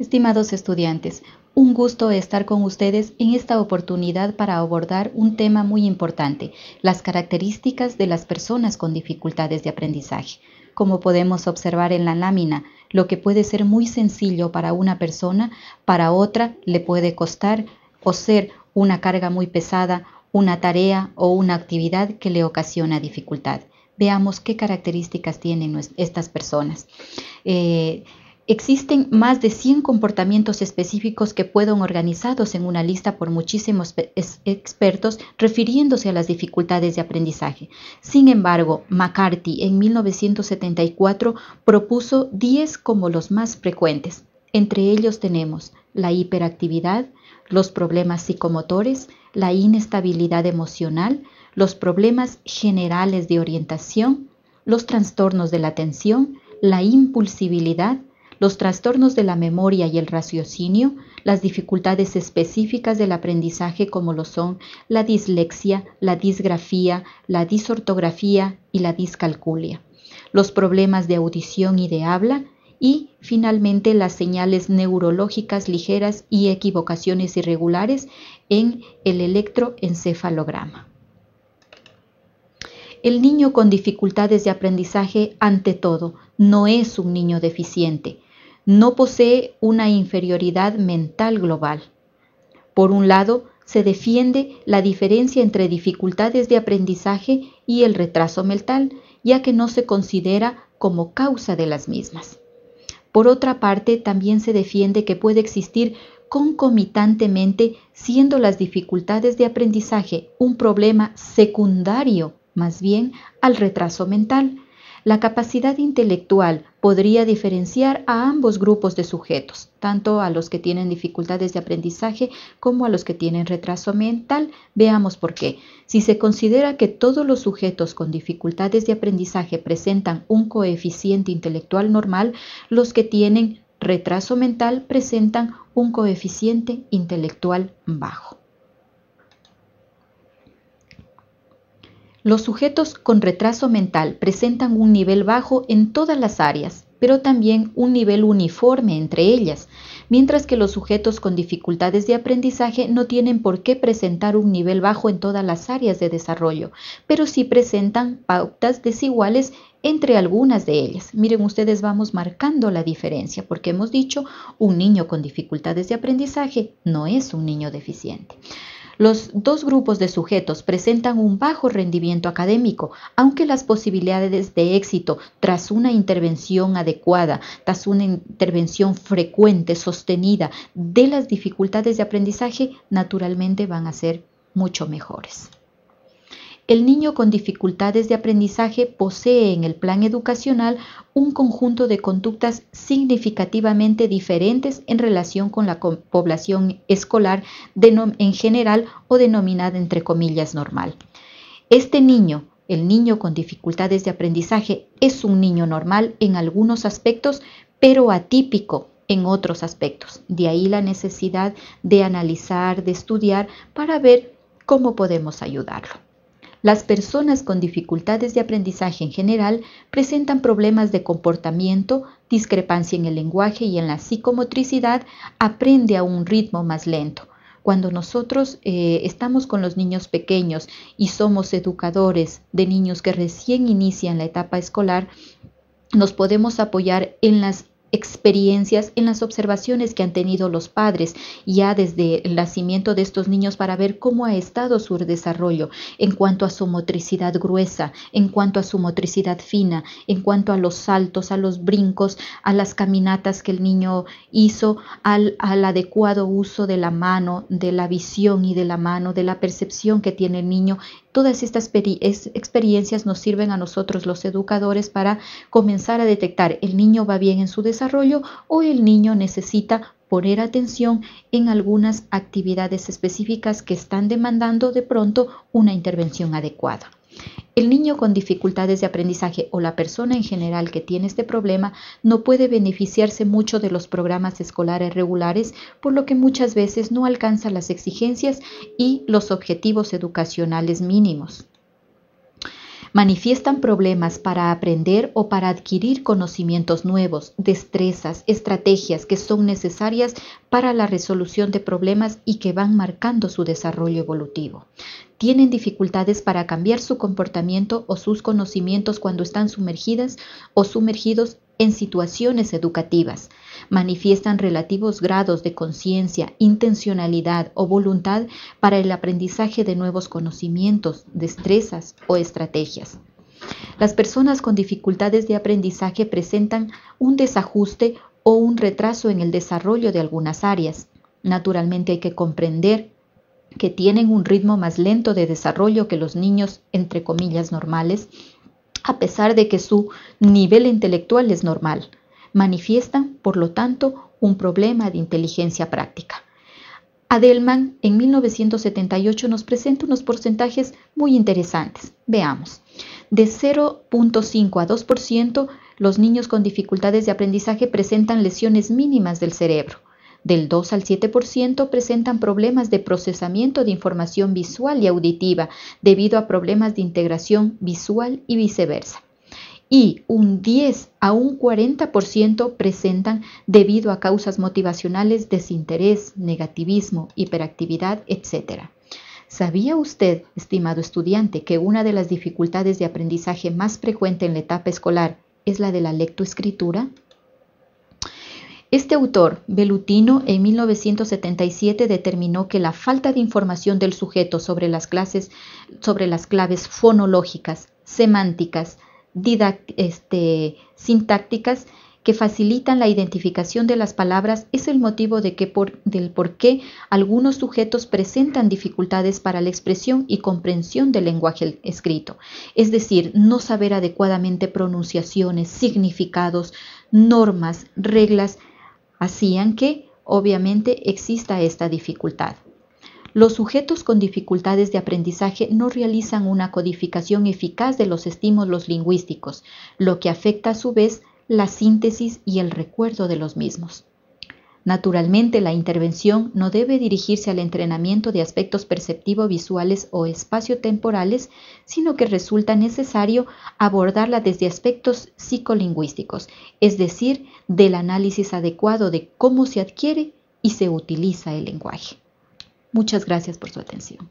Estimados estudiantes, un gusto estar con ustedes en esta oportunidad para abordar un tema muy importante, las características de las personas con dificultades de aprendizaje. Como podemos observar en la lámina, lo que puede ser muy sencillo para una persona, para otra le puede costar o ser una carga muy pesada, una tarea o una actividad que le ocasiona dificultad. Veamos qué características tienen estas personas. Eh, Existen más de 100 comportamientos específicos que pueden organizados en una lista por muchísimos expertos refiriéndose a las dificultades de aprendizaje. Sin embargo, McCarthy en 1974 propuso 10 como los más frecuentes. Entre ellos tenemos la hiperactividad, los problemas psicomotores, la inestabilidad emocional, los problemas generales de orientación, los trastornos de la atención, la impulsibilidad, los trastornos de la memoria y el raciocinio, las dificultades específicas del aprendizaje como lo son la dislexia, la disgrafía, la disortografía y la discalculia, los problemas de audición y de habla, y finalmente las señales neurológicas ligeras y equivocaciones irregulares en el electroencefalograma. El niño con dificultades de aprendizaje, ante todo, no es un niño deficiente, no posee una inferioridad mental global. Por un lado, se defiende la diferencia entre dificultades de aprendizaje y el retraso mental, ya que no se considera como causa de las mismas. Por otra parte, también se defiende que puede existir concomitantemente siendo las dificultades de aprendizaje un problema secundario, más bien, al retraso mental, la capacidad intelectual podría diferenciar a ambos grupos de sujetos, tanto a los que tienen dificultades de aprendizaje como a los que tienen retraso mental. Veamos por qué. Si se considera que todos los sujetos con dificultades de aprendizaje presentan un coeficiente intelectual normal, los que tienen retraso mental presentan un coeficiente intelectual bajo. Los sujetos con retraso mental presentan un nivel bajo en todas las áreas, pero también un nivel uniforme entre ellas, mientras que los sujetos con dificultades de aprendizaje no tienen por qué presentar un nivel bajo en todas las áreas de desarrollo, pero sí presentan pautas desiguales entre algunas de ellas. Miren, ustedes vamos marcando la diferencia porque hemos dicho un niño con dificultades de aprendizaje no es un niño deficiente. Los dos grupos de sujetos presentan un bajo rendimiento académico, aunque las posibilidades de éxito tras una intervención adecuada, tras una intervención frecuente, sostenida de las dificultades de aprendizaje, naturalmente van a ser mucho mejores el niño con dificultades de aprendizaje posee en el plan educacional un conjunto de conductas significativamente diferentes en relación con la población escolar en general o denominada entre comillas normal. Este niño, el niño con dificultades de aprendizaje, es un niño normal en algunos aspectos, pero atípico en otros aspectos. De ahí la necesidad de analizar, de estudiar para ver cómo podemos ayudarlo. Las personas con dificultades de aprendizaje en general presentan problemas de comportamiento, discrepancia en el lenguaje y en la psicomotricidad, aprende a un ritmo más lento. Cuando nosotros eh, estamos con los niños pequeños y somos educadores de niños que recién inician la etapa escolar, nos podemos apoyar en las experiencias en las observaciones que han tenido los padres ya desde el nacimiento de estos niños para ver cómo ha estado su desarrollo en cuanto a su motricidad gruesa, en cuanto a su motricidad fina, en cuanto a los saltos, a los brincos, a las caminatas que el niño hizo, al, al adecuado uso de la mano, de la visión y de la mano, de la percepción que tiene el niño Todas estas experiencias nos sirven a nosotros los educadores para comenzar a detectar el niño va bien en su desarrollo o el niño necesita poner atención en algunas actividades específicas que están demandando de pronto una intervención adecuada. El niño con dificultades de aprendizaje o la persona en general que tiene este problema no puede beneficiarse mucho de los programas escolares regulares, por lo que muchas veces no alcanza las exigencias y los objetivos educacionales mínimos manifiestan problemas para aprender o para adquirir conocimientos nuevos, destrezas, estrategias que son necesarias para la resolución de problemas y que van marcando su desarrollo evolutivo tienen dificultades para cambiar su comportamiento o sus conocimientos cuando están sumergidas o sumergidos en situaciones educativas. Manifiestan relativos grados de conciencia, intencionalidad o voluntad para el aprendizaje de nuevos conocimientos, destrezas o estrategias. Las personas con dificultades de aprendizaje presentan un desajuste o un retraso en el desarrollo de algunas áreas. Naturalmente hay que comprender que tienen un ritmo más lento de desarrollo que los niños, entre comillas, normales, a pesar de que su nivel intelectual es normal. Manifiestan, por lo tanto, un problema de inteligencia práctica. Adelman en 1978 nos presenta unos porcentajes muy interesantes. Veamos. De 0.5 a 2%, los niños con dificultades de aprendizaje presentan lesiones mínimas del cerebro. Del 2 al 7% presentan problemas de procesamiento de información visual y auditiva debido a problemas de integración visual y viceversa y un 10 a un 40% presentan debido a causas motivacionales desinterés, negativismo, hiperactividad, etc. ¿Sabía usted, estimado estudiante, que una de las dificultades de aprendizaje más frecuente en la etapa escolar es la de la lectoescritura? Este autor, Belutino, en 1977 determinó que la falta de información del sujeto sobre las, clases, sobre las claves fonológicas, semánticas, este, sintácticas que facilitan la identificación de las palabras es el motivo de que por, del por qué algunos sujetos presentan dificultades para la expresión y comprensión del lenguaje escrito, es decir, no saber adecuadamente pronunciaciones, significados, normas, reglas hacían que, obviamente, exista esta dificultad. Los sujetos con dificultades de aprendizaje no realizan una codificación eficaz de los estímulos lingüísticos, lo que afecta a su vez la síntesis y el recuerdo de los mismos. Naturalmente, la intervención no debe dirigirse al entrenamiento de aspectos perceptivo-visuales o espacio-temporales, sino que resulta necesario abordarla desde aspectos psicolingüísticos, es decir, del análisis adecuado de cómo se adquiere y se utiliza el lenguaje. Muchas gracias por su atención.